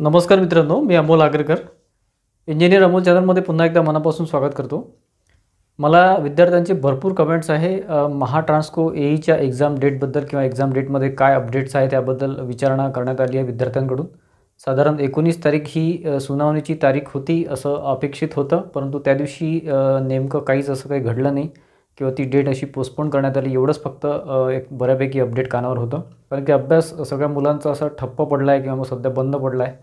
नमस्कार मित्रांनो मी अमोल आग्रेकर इंजिनियर अमोल चॅनलमध्ये पुन्हा एकदा मनापासून स्वागत करतो मला विद्यार्थ्यांचे भरपूर कमेंट्स आहे महाट्रान्सको एईच्या e एक्झाम डेटबद्दल किंवा एक्झाम डेटमध्ये काय अपडेट्स आहे त्याबद्दल विचारणा करण्यात आली आहे विद्यार्थ्यांकडून साधारण एकोणीस तारीख ही सुनावणीची तारीख होती असं अपेक्षित होतं परंतु त्या दिवशी नेमकं काहीच असं काही घडलं नाही किंवा ती डेट अशी पोस्टपोन करण्यात आली एवढंच फक्त एक बऱ्यापैकी अपडेट कानावर होतं कारण की अभ्यास सगळ्या मुलांचा असा ठप्प पडला आहे किंवा मग सध्या बंद पडला आहे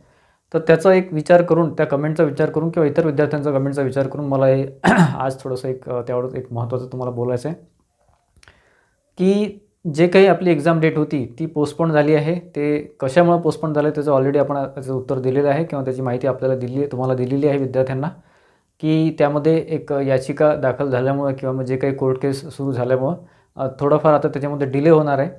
तर त्याचा एक विचार करून त्या कमेंटचा विचार करून किंवा इतर विद्यार्थ्यांचा कमेंटचा विचार करून मला हे आज थोडंसं एक त्यावर एक महत्त्वाचं तुम्हाला बोलायचं आहे की जे काही आपली एक्झाम डेट होती ती पोस्टपोन झाली आहे ते कशामुळे पोस्टपोन झालं त्याचं ऑलरेडी आपण त्याचं उत्तर दिलेलं आहे किंवा त्याची माहिती आपल्याला दिली आहे तुम्हाला दिलेली आहे विद्यार्थ्यांना की त्यामध्ये एक याचिका दाखल झाल्यामुळं किंवा मग जे काही कोर्ट केस सुरू झाल्यामुळं थोडंफार आता त्याच्यामध्ये डिले होणार आहे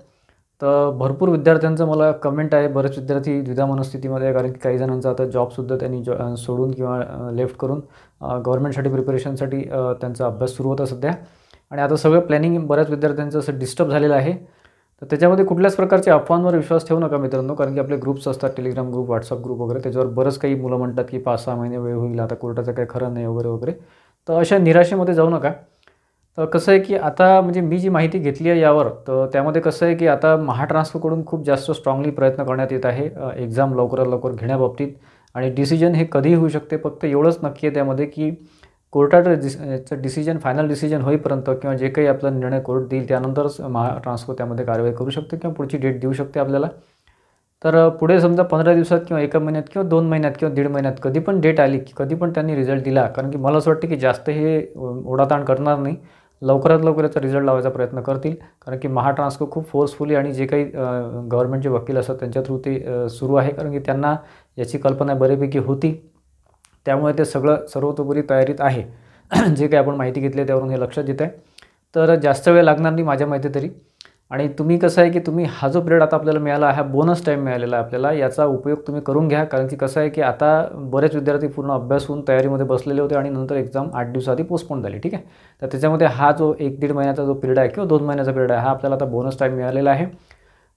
तर भरपूर विद्यार्थ्यांचं मला कमेंट आहे बरेच विद्यार्थी द्विधा मनस्थितीमध्ये कारण की काही जणांचा आता जॉबसुद्धा त्यांनी जॉ सोडून किंवा लेफ्ट करून गव्हर्मेंटसाठी प्रिपरेशनसाठी त्यांचा अभ्यास सुरू होता सध्या आणि आता सगळं प्लॅनिंग बऱ्याच विद्यार्थ्यांचं असं डिस्टर्ब झालेलं आहे तर त्याच्यामध्ये कुठल्याच प्रकारच्या अफवांवर विश्वास ठेवू नका मित्रांनो कारण की आपले ग्रुप्स असतात टेलिग्राम ग्रुप व्हॉट्सअप ग्रुप वगैरे त्याच्यावर बरंच काही मुलं म्हणतात की पाच सहा महिने वेळ होईल आता कोर्टाचं काही खरं नाही वगैरे वगैरे तर अशा निराशेमध्ये जाऊ नका तर कसं आहे की आता म्हणजे मी जी माहिती घेतली आहे यावर तर त्यामध्ये कसं आहे की आता महाट्रान्सफरकडून खूप जास्त स्ट्रॉंगली प्रयत्न करण्यात येत आहे एक्झाम लवकरात लवकर घेण्याबाबतीत आणि डिसिजन हे कधीही होऊ शकते फक्त एवढंच नक्की आहे त्यामध्ये की कोर्टाचं याचं डिसिजन फायनल डिसिजन होईपर्यंत किंवा जे काही आपला निर्णय कोर्ट देईल त्यानंतरच महाट्रान्सफर त्यामध्ये कारवाई करू शकते किंवा पुढची डेट देऊ शकते आपल्याला तर पुढे समजा पंधरा दिवसात किंवा एका महिन्यात किंवा दोन महिन्यात किंवा दीड महिन्यात कधी पण डेट आली की कधी पण त्यांनी रिझल्ट दिला कारण की मला असं वाटतं की जास्त हे ओढाताण करणार नाही लवकरात लवकर याचा रिझल्ट लावायचा प्रयत्न करतील कारण की महाट्रान्सको खूप फोर्सफुली आणि जे काही गव्हर्नमेंटचे वकील असतात त्यांच्या थ्रू ते सुरू आहे कारण की त्यांना याची कल्पना बऱ्यापैकी होती त्यामुळे ते सगळं सर्वतोपरी तयारीत आहे जे काही आपण माहिती घेतली त्यावरून हे लक्षात येत आहे तर जास्त वेळ लागणार नाही माझ्या माहिती तरी आणि तुम्ही कसं आहे की तुम्ही हा जो पिरियड आता आपल्याला मिळाला हा बोनस टाईम मिळालेला आहे आपल्याला याचा उपयोग तुम्ही करून घ्या कारण की कसं आहे की आता बरेच विद्यार्थी पूर्ण अभ्यास होऊन तयारीमध्ये बसलेले होते आणि नंतर एक्झाम आठ दिवसाआधी पोस्टपोन झाली ठीक आहे तर त्याच्यामध्ये हा जो एक दीड महिन्याचा जो पिरियड आहे किंवा दोन महिन्याचा पिरियड आहे हा आपल्याला आता बोनस टाईम मिळालेला आहे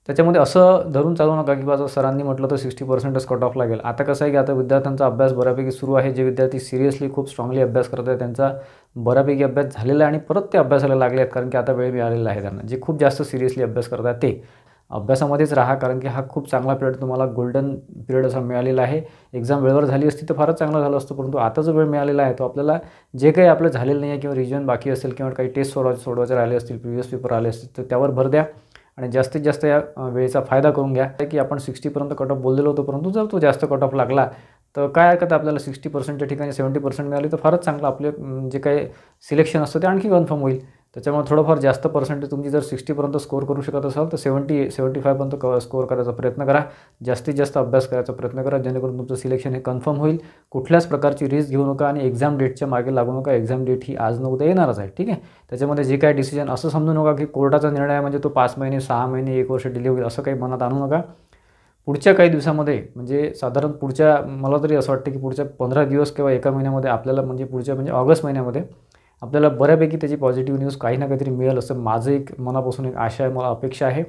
त्याच्यामध्ये असं धरून चालू नका की बाबा सरांनी म्हटलं तर सिक्स्टी पर्सेंटच कट ऑफ लागेल आता कसं आहे की आता विद्यार्थ्यांचा अभ्यास बऱ्यापैकी सुरू आहे जे विद्यार्थी सिरियसली खूप स्ट्रॉंगली अभ्यास करत आहेत त्यांचा बऱ्यापैकी अभ्यास झालेला आहे आणि परत ते अभ्यासाला लागले आहेत कारण की आता वेळ मिळालेला आहे त्यांना जे खूप जास्त सिरियसली अभ्यास करत आहेत ते अभ्यासामध्येच राहा कारण की हा खूप चांगला पिरियड तुम्हाला गोल्डन पिरियड असा मिळालेला आहे एक्झाम वेळेवर झाली असती तर फारच चांगला झालं असतं परंतु आता जो वेळ मिळालेला आहे तो आपल्याला जे काही आपलं झालेलं नाही आहे किंवा रिजन बाकी असेल किंवा काही टेस्ट सोडवायचे सोडवायचे राहिले असतील प्रिव्हियस पेपर आले असतील तर त्यावर भर द्या आणि जास्तीत जास्त या वेळेचा फायदा करून घ्या की आपण सिक्स्टीपर्यंत कट ऑफ बोललेलो होतो परंतु जर तो जास्त कट ऑफ लागला तर काय हरकत आपल्याला सिक्स्टी पर्सेंटच्या ठिकाणी सेवन्टी पर्सेंट मिळाली तर फारच चांगलं आपले जे काही सिलेक्शन असतं ते आणखी कन्फर्म होईल त्याच्यामुळे थोडंफार जास्त पर्सेंटेज तुम्ही जर सिक्स्टीपर्यंत स्कोर करू शकत असाल तर सेवन्टी सेवन्टी फायपर्यंत क स्कोर करायचा प्रयत्न करा जास्तीत जास्त अभ्यास करायचा प्रयत्न करा जेणेकरून तुमचं सिलेक्शन हे कन्फर्म होईल कुठल्याच प्रकारची रिस्क घेऊ नका आणि एक्झाम डेटच्या मागे लागू नका एक्झाम डेट ही आज न उद्या येणारच आहे ठीक आहे त्याच्यामध्ये जे काय डिसिजन असं समजू नका की कोर्टाचा निर्णय म्हणजे तो पाच महिने सहा महिने एक वर्ष डिले होईल असं काही मनात आणू नका पुढच्या काही दिवसामध्ये म्हणजे साधारण पुढच्या मला तरी असं वाटतं की पुढच्या पंधरा दिवस किंवा एका महिन्यामध्ये आपल्याला म्हणजे पुढच्या म्हणजे ऑगस्ट महिन्यामध्ये आपल्याला बऱ्यापैकी त्याची पॉझिटिव्ह न्यूज काही ना काहीतरी मिळेल असं माझं एक मनापासून एक आशा आहे मला अपेक्षा आहे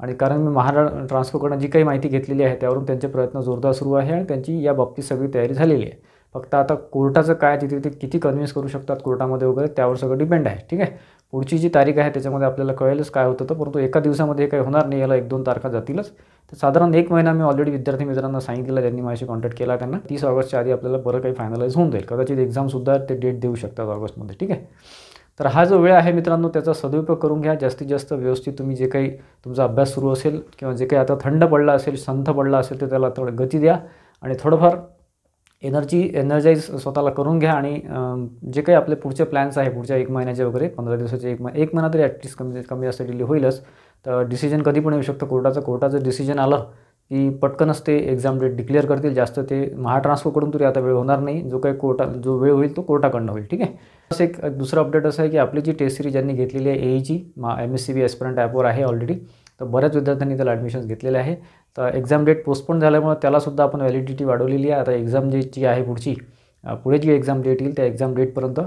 आणि कारण मी महारा ट्रान्सफोकडनं जी काही माहिती घेतलेली आहे त्यावरून त्यांचे प्रयत्न जोरदार सुरू आहे आणि त्यांची या बाबतीत सगळी तयारी झालेली आहे फक्त आता कोर्टाचं काय तिथे ते किती कन्व्हिन्स करू शकतात कोर्टामध्ये वगैरे त्यावर सगळं डिपेंड आहे ठीक आहे पुढची जी तारीख आहे त्याच्यामध्ये आपल्याला कळेलच काय होतं तर परंतु एका दिवसामध्ये काही होणार नाही याला एक दोन तारखा जातीलच तर साधारण एक महिना मी ऑलरेडी विद्यार्थी मित्रांना सांगितलं त्यांनी माझ्याशी कॉन्टॅक्ट केला त्यांना तीस ऑगस्टच्या आधी आपल्याला बरं काही फायनलाइज होऊन जाईल कदाचित एक्झामसुद्धा ते डेट देऊ शकतात ऑगस्टमध्ये ठीक आहे तर हा जो वेळ आहे मित्रांनो त्याचा सदुपयोग करून घ्या जास्तीत जास्त व्यवस्थित तुम्ही जे काही तुमचा अभ्यास सुरू असेल किंवा जे काही आता थंड पडला असेल संथ पडला असेल तर त्याला थोडं गती द्या आणि थोडंफार एनर्जी एनर्जाईज स्वतःला करून घ्या आणि जे काही आपले पुढचे प्लॅन्स आहे पुढच्या एक महिन्याचे वगैरे पंधरा दिवसाचे एक महिना एक महिना तरी ॲटलिस्ट कमी कमी जास्त डिली होईलच तर डिसिजन कधी पण येऊ शकतं कोर्टाचं कोर्टाचं डिसिजन आलं की पटकनच ते एक्झाम डेट डिक्लेअर करतील जास्त ते महाट्रान्सफरकडून तरी आता वेळ होणार नाही जो काही कोर्टा जो वेळ होईल तो कोर्टाकडनं होईल ठीक आहे तसं एक दुसरा अपडेट असं आहे की आपली जी टेस्ट सिरीज ज्यांनी घेतलेली आहे एईची e मा M S C B aspirant ॲपवर आहे ऑलरेडी तर बऱ्याच विद्यार्थ्यांनी त्याला ॲडमिशन्स घेतलेले आहे तर एक्झाम डेट पोस्टपोन झाल्यामुळे त्यालासुद्धा आपण व्हॅलिडिटी वाढवलेली आहे आता एक्झाम डेट जी आहे पुढची पुढे जी एक्झाम डेट येईल त्या एक्झाम डेटपर्यंत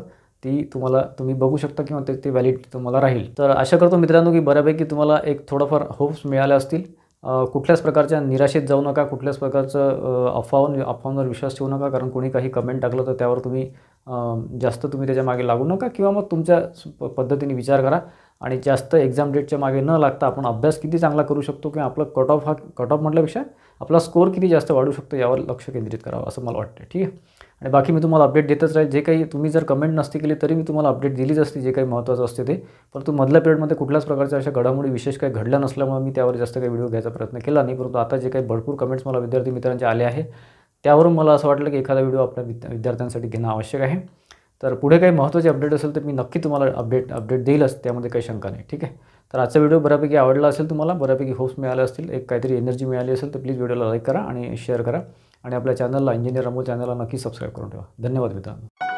ती तुम्हाला तुम्ही बघू शकता किंवा ते ते व्हॅलिड तुम्हाला राहील तर आशा करतो मित्रांनो की बऱ्यापैकी तुम्हाला एक थोडंफार होप्स मिळाल्या असतील कुठल्याच प्रकारच्या निराशेत जाऊ नका कुठल्याच प्रकारचं अफवावर अफवांवर विश्वास ठेवू नका कारण कोणी काही कमेंट टाकलं तर त्यावर तुम्ही जास्त तुम्ही त्याच्या मागे लागू नका किंवा मग तुमच्या पद्धतीने विचार करा आणि जास्त एक्झाम डेटच्या मागे न लागता आपण अभ्यास किती चांगला करू शकतो किंवा आपला कट ऑफ हा कट ऑफ म्हटल्यापेक्षा आपला स्कोअर किती जास्त वाढू शकतो यावर लक्ष केंद्रित करावं असं मला वाटतं ठीक आहे आणि बाकी मी तुम्हाला अपडेट देतच राहील जे काही तुम्ही जर कमेंट नसती केली तरी मी तुम्हाला अपडेट दिलीच असती जे काही महत्त्वाचं असते ते परंतु मधल्या पिरियडमध्ये कुठल्याच प्रकारच्या अशा घडामोडी विशेष काही घडल्या नसल्यामुळे मी त्यावर जास्त काही व्हिडिओ घ्यायचा प्रयत्न केला नाही परंतु आता जे काही भरपूर कमेंट्स मला विद्यार्थी मित्रांचे आले आहे त्यावरून मला असं वाटलं की एखादा व्हिडिओ आपल्या विद्यार्थ्यांसाठी घेणं आवश्यक आहे तर पुढे काही महत्त्वाचे अपडेट असेल तर मी नक्की तुम्हाला अपडेट अपडेट देईलच त्यामध्ये काही शंका नाही ठीक आहे तर आजचा व्हिडिओ बऱ्यापैकी आवडला असेल तुम्हाला बऱ्यापैकी होप्स मिळाले असतील एक काहीतरी एनर्जी मिळाली असेल तर प्लीज व्हिडिओला लाईक करा आणि शेअर करा आणि आपल्या चॅनलला इंजिनियर अमोल चॅनलला नक्की सबस्क्राईब करून ठेवा धन्यवाद मित्रांनो